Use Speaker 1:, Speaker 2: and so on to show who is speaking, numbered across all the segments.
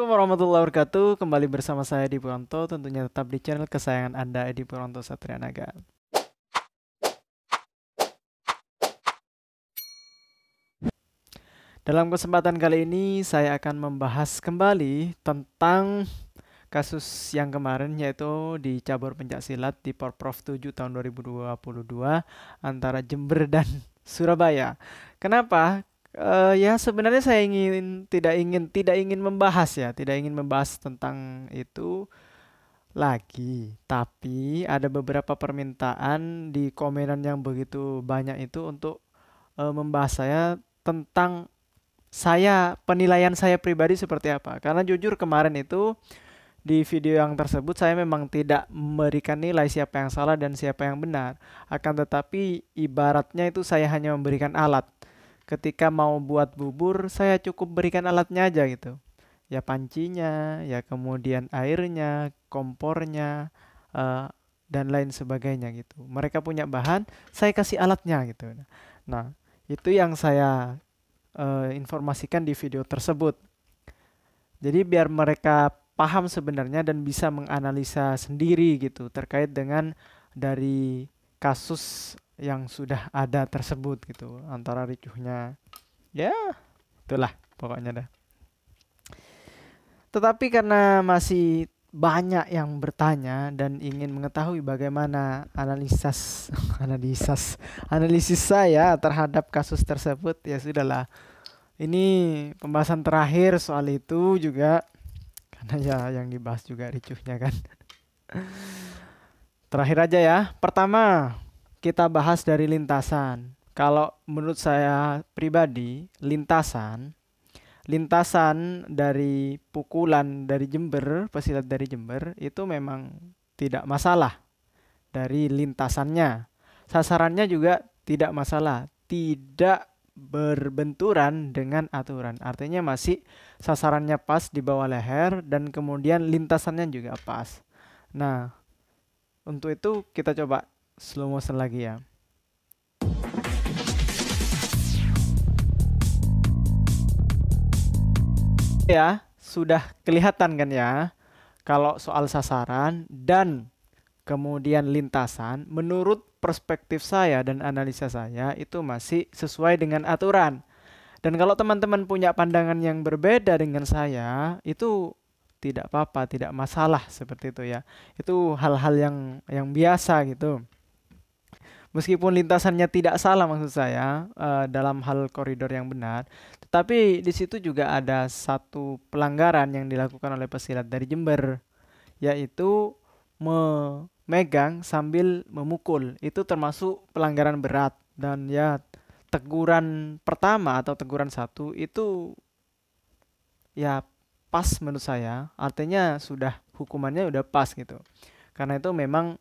Speaker 1: Assalamualaikum warahmatullahi wabarakatuh. Kembali bersama saya di Pronto, tentunya tetap di channel kesayangan Anda Edi Pronto Satria Naga. Dalam kesempatan kali ini saya akan membahas kembali tentang kasus yang kemarin yaitu di cabur silat di Porprov 7 tahun 2022 antara Jember dan Surabaya. Kenapa? Uh, ya sebenarnya saya ingin tidak ingin tidak ingin membahas ya tidak ingin membahas tentang itu lagi tapi ada beberapa permintaan di komenan yang begitu banyak itu untuk uh, membahas saya tentang saya penilaian saya pribadi seperti apa karena jujur kemarin itu di video yang tersebut saya memang tidak memberikan nilai siapa yang salah dan siapa yang benar akan tetapi ibaratnya itu saya hanya memberikan alat ketika mau buat bubur saya cukup berikan alatnya aja gitu ya pancinya ya kemudian airnya kompornya uh, dan lain sebagainya gitu mereka punya bahan saya kasih alatnya gitu nah itu yang saya uh, informasikan di video tersebut jadi biar mereka paham sebenarnya dan bisa menganalisa sendiri gitu terkait dengan dari kasus yang sudah ada tersebut gitu antara ricuhnya ya itulah pokoknya dah tetapi karena masih banyak yang bertanya dan ingin mengetahui bagaimana analisis analisis analisis saya terhadap kasus tersebut ya sudahlah ini pembahasan terakhir soal itu juga karena ya yang dibahas juga ricuhnya kan terakhir aja ya pertama kita bahas dari lintasan. Kalau menurut saya pribadi, lintasan lintasan dari pukulan dari Jember, pesilat dari Jember itu memang tidak masalah dari lintasannya. Sasarannya juga tidak masalah, tidak berbenturan dengan aturan. Artinya masih sasarannya pas di bawah leher dan kemudian lintasannya juga pas. Nah, untuk itu kita coba slow motion lagi ya ya sudah kelihatan kan ya kalau soal sasaran dan kemudian lintasan menurut perspektif saya dan analisa saya itu masih sesuai dengan aturan dan kalau teman-teman punya pandangan yang berbeda dengan saya itu tidak apa-apa tidak masalah seperti itu ya itu hal-hal yang yang biasa gitu meskipun lintasannya tidak salah maksud saya uh, dalam hal koridor yang benar, tetapi di situ juga ada satu pelanggaran yang dilakukan oleh pesilat dari Jember, yaitu memegang sambil memukul. Itu termasuk pelanggaran berat dan ya teguran pertama atau teguran satu itu ya pas menurut saya artinya sudah hukumannya sudah pas gitu karena itu memang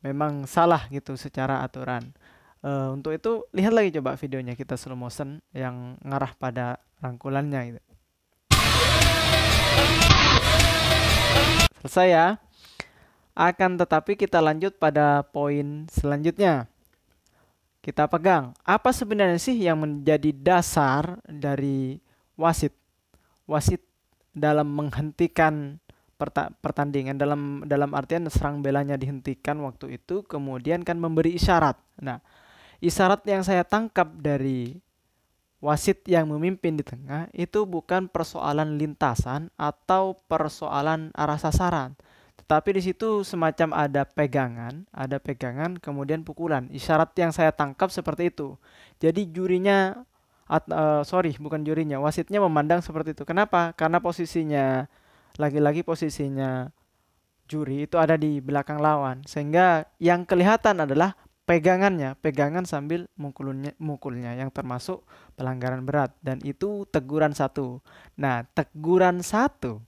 Speaker 1: memang salah gitu secara aturan. Uh, untuk itu lihat lagi coba videonya kita slow motion yang ngarah pada rangkulannya gitu. Selesai ya. Akan tetapi kita lanjut pada poin selanjutnya. Kita pegang, apa sebenarnya sih yang menjadi dasar dari wasit? Wasit dalam menghentikan pertandingan dalam dalam artian serang belanya dihentikan waktu itu kemudian kan memberi isyarat. Nah, isyarat yang saya tangkap dari wasit yang memimpin di tengah itu bukan persoalan lintasan atau persoalan arah sasaran. Tetapi di situ semacam ada pegangan, ada pegangan kemudian pukulan. Isyarat yang saya tangkap seperti itu. Jadi jurinya at, uh, sorry bukan jurinya wasitnya memandang seperti itu kenapa karena posisinya lagi-lagi posisinya juri itu ada di belakang lawan sehingga yang kelihatan adalah pegangannya, pegangan sambil mukulnya, mukulnya yang termasuk pelanggaran berat dan itu teguran satu. Nah, teguran satu,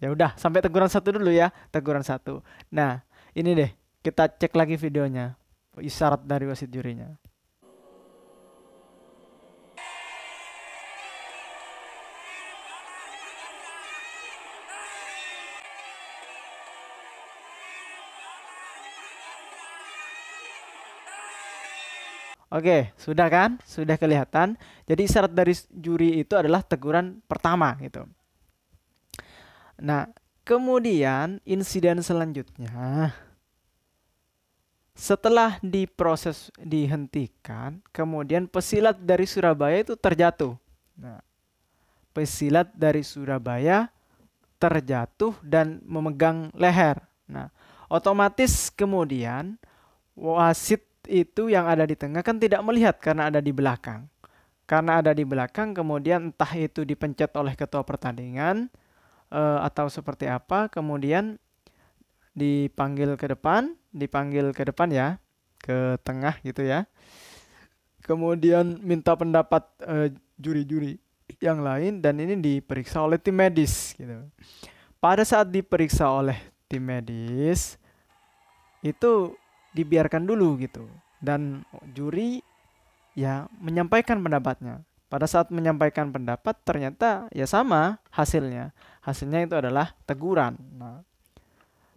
Speaker 1: ya udah sampai teguran satu dulu ya, teguran satu. Nah, ini deh kita cek lagi videonya isyarat dari wasit jurinya. Oke, sudah kan? Sudah kelihatan. Jadi syarat dari juri itu adalah teguran pertama gitu. Nah, kemudian insiden selanjutnya setelah diproses dihentikan, kemudian pesilat dari Surabaya itu terjatuh. Nah, pesilat dari Surabaya terjatuh dan memegang leher. Nah, otomatis kemudian wasit itu yang ada di tengah kan tidak melihat karena ada di belakang. Karena ada di belakang kemudian entah itu dipencet oleh ketua pertandingan e, atau seperti apa kemudian dipanggil ke depan, dipanggil ke depan ya, ke tengah gitu ya. Kemudian minta pendapat eh, juri-juri e, yang lain dan ini diperiksa oleh tim medis gitu. Pada saat diperiksa oleh tim medis itu dibiarkan dulu gitu dan juri ya menyampaikan pendapatnya pada saat menyampaikan pendapat ternyata ya sama hasilnya hasilnya itu adalah teguran nah,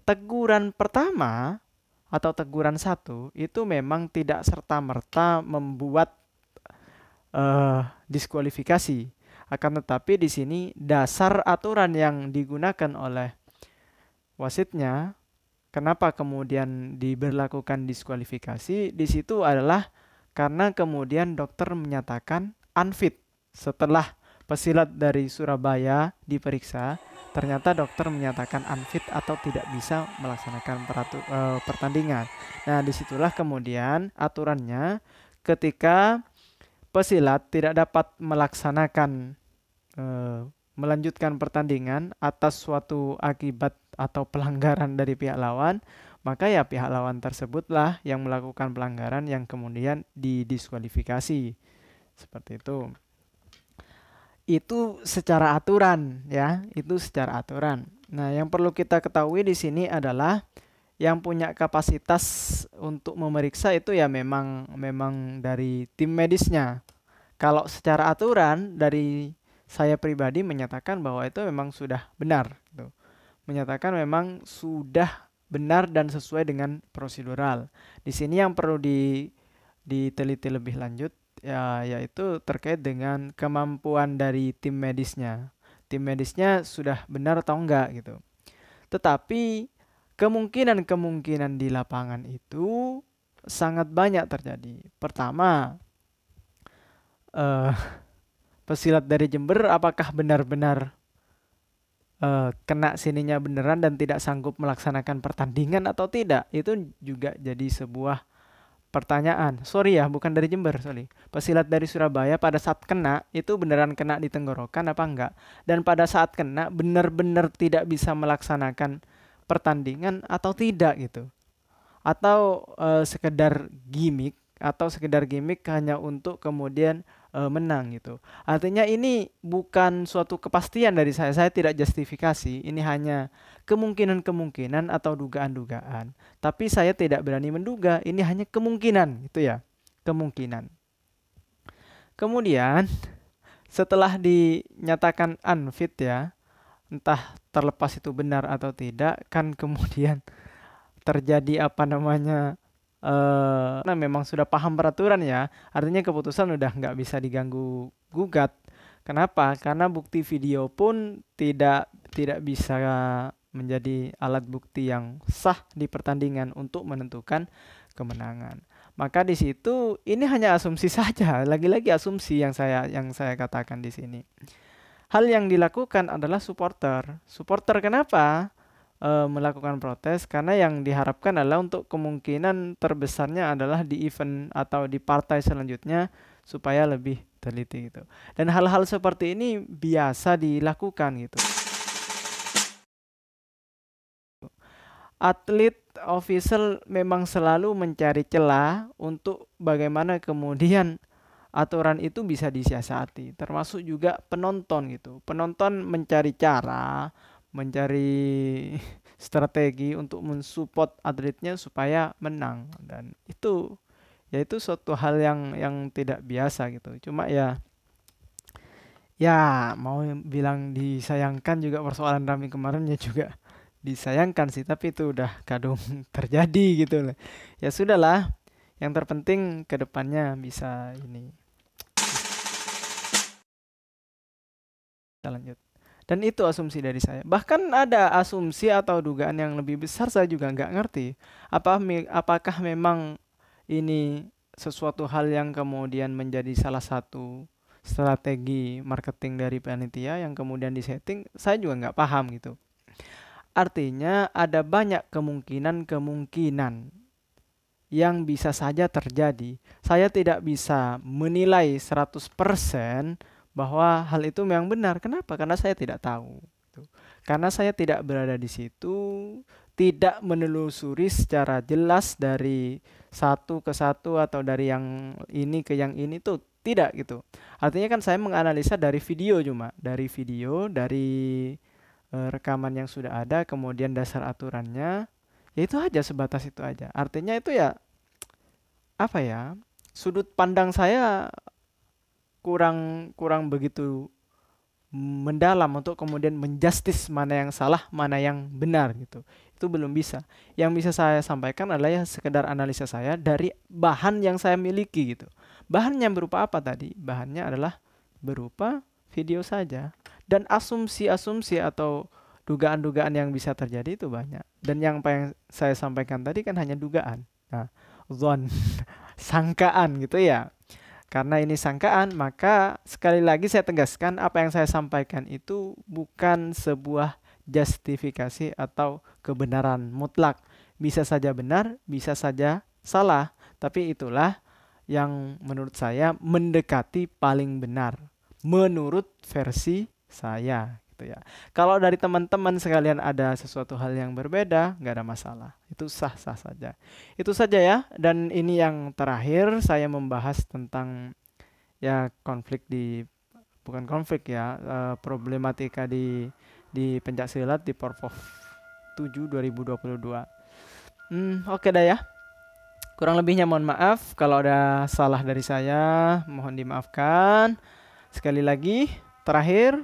Speaker 1: teguran pertama atau teguran satu itu memang tidak serta merta membuat uh, diskualifikasi akan tetapi di sini dasar aturan yang digunakan oleh wasitnya Kenapa kemudian diberlakukan diskualifikasi? Di situ adalah karena kemudian dokter menyatakan unfit setelah pesilat dari Surabaya diperiksa ternyata dokter menyatakan unfit atau tidak bisa melaksanakan peratu, e, pertandingan. Nah, disitulah kemudian aturannya ketika pesilat tidak dapat melaksanakan e, melanjutkan pertandingan atas suatu akibat atau pelanggaran dari pihak lawan, maka ya pihak lawan tersebutlah yang melakukan pelanggaran yang kemudian didiskualifikasi. Seperti itu. Itu secara aturan ya, itu secara aturan. Nah, yang perlu kita ketahui di sini adalah yang punya kapasitas untuk memeriksa itu ya memang memang dari tim medisnya. Kalau secara aturan dari saya pribadi menyatakan bahwa itu memang sudah benar gitu menyatakan memang sudah benar dan sesuai dengan prosedural. Di sini yang perlu di diteliti lebih lanjut ya yaitu terkait dengan kemampuan dari tim medisnya. Tim medisnya sudah benar atau enggak gitu. Tetapi kemungkinan-kemungkinan di lapangan itu sangat banyak terjadi. Pertama, eh pesilat dari Jember apakah benar-benar uh, kena sininya beneran dan tidak sanggup melaksanakan pertandingan atau tidak itu juga jadi sebuah pertanyaan sorry ya bukan dari Jember sorry pesilat dari Surabaya pada saat kena itu beneran kena di tenggorokan apa enggak dan pada saat kena bener-bener tidak bisa melaksanakan pertandingan atau tidak gitu atau uh, sekedar gimmick atau sekedar gimmick hanya untuk kemudian uh, menang gitu. Artinya ini bukan suatu kepastian dari saya. Saya tidak justifikasi. Ini hanya kemungkinan-kemungkinan atau dugaan-dugaan. Tapi saya tidak berani menduga. Ini hanya kemungkinan gitu ya. Kemungkinan. Kemudian setelah dinyatakan unfit ya, entah terlepas itu benar atau tidak kan kemudian terjadi apa namanya uh, memang sudah paham peraturan ya artinya keputusan udah nggak bisa diganggu gugat kenapa karena bukti video pun tidak tidak bisa menjadi alat bukti yang sah di pertandingan untuk menentukan kemenangan. Maka di situ ini hanya asumsi saja, lagi-lagi asumsi yang saya yang saya katakan di sini. Hal yang dilakukan adalah supporter. Supporter kenapa? e, melakukan protes karena yang diharapkan adalah untuk kemungkinan terbesarnya adalah di event atau di partai selanjutnya supaya lebih teliti gitu. Dan hal-hal seperti ini biasa dilakukan gitu. Atlet official memang selalu mencari celah untuk bagaimana kemudian aturan itu bisa disiasati. Termasuk juga penonton gitu. Penonton mencari cara mencari strategi untuk mensupport atletnya supaya menang dan itu yaitu suatu hal yang yang tidak biasa gitu cuma ya ya mau bilang disayangkan juga persoalan Rami kemarin ya juga disayangkan sih tapi itu udah kadung terjadi gitu loh ya sudahlah yang terpenting kedepannya bisa ini kita lanjut dan itu asumsi dari saya. Bahkan ada asumsi atau dugaan yang lebih besar saya juga nggak ngerti. Apa apakah memang ini sesuatu hal yang kemudian menjadi salah satu strategi marketing dari panitia yang kemudian disetting? Saya juga nggak paham gitu. Artinya ada banyak kemungkinan-kemungkinan yang bisa saja terjadi. Saya tidak bisa menilai 100% bahwa hal itu memang benar. Kenapa? Karena saya tidak tahu. Gitu. Karena saya tidak berada di situ, tidak menelusuri secara jelas dari satu ke satu atau dari yang ini ke yang ini tuh tidak gitu. Artinya kan saya menganalisa dari video cuma, dari video, dari e, rekaman yang sudah ada, kemudian dasar aturannya, ya itu aja sebatas itu aja. Artinya itu ya apa ya? Sudut pandang saya kurang kurang begitu mendalam untuk kemudian menjustis mana yang salah, mana yang benar gitu. Itu belum bisa. Yang bisa saya sampaikan adalah ya sekedar analisa saya dari bahan yang saya miliki gitu. Bahannya berupa apa tadi? Bahannya adalah berupa video saja dan asumsi-asumsi atau dugaan-dugaan yang bisa terjadi itu banyak. Dan yang yang saya sampaikan tadi kan hanya dugaan. Nah, zon sangkaan gitu ya. Karena ini sangkaan, maka sekali lagi saya tegaskan apa yang saya sampaikan itu bukan sebuah justifikasi atau kebenaran mutlak. Bisa saja benar, bisa saja salah, tapi itulah yang menurut saya mendekati paling benar menurut versi saya gitu ya. Kalau dari teman-teman sekalian ada sesuatu hal yang berbeda, nggak ada masalah. Itu sah-sah saja. Itu saja ya. Dan ini yang terakhir saya membahas tentang ya konflik di bukan konflik ya, eh, problematika di di pencak silat di Porpov 7 2022. Hmm, oke okay dah ya. Kurang lebihnya mohon maaf kalau ada salah dari saya, mohon dimaafkan. Sekali lagi, terakhir